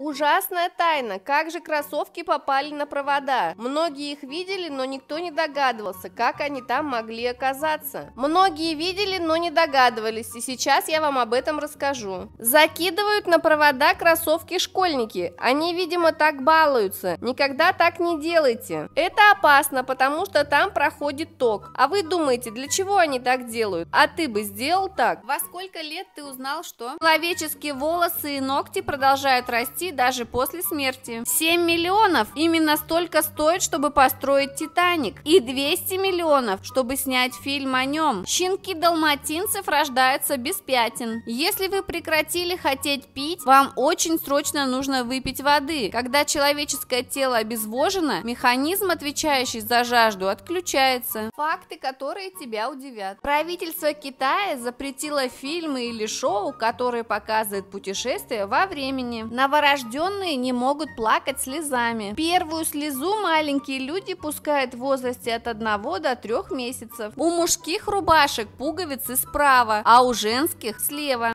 Ужасная тайна, как же кроссовки попали на провода. Многие их видели, но никто не догадывался, как они там могли оказаться. Многие видели, но не догадывались, и сейчас я вам об этом расскажу. Закидывают на провода кроссовки школьники. Они, видимо, так балуются. Никогда так не делайте. Это опасно, потому что там проходит ток. А вы думаете, для чего они так делают? А ты бы сделал так? Во сколько лет ты узнал, что? Человеческие волосы и ногти продолжают расти даже после смерти. 7 миллионов именно столько стоит, чтобы построить Титаник, и 200 миллионов, чтобы снять фильм о нем. Щенки далматинцев рождаются без пятен. Если вы прекратили хотеть пить, вам очень срочно нужно выпить воды. Когда человеческое тело обезвожено, механизм, отвечающий за жажду, отключается. Факты, которые тебя удивят. Правительство Китая запретило фильмы или шоу, которые показывают путешествия во времени. Новорожденные Новорожденные не могут плакать слезами. Первую слезу маленькие люди пускают в возрасте от 1 до 3 месяцев. У мужских рубашек пуговицы справа, а у женских слева.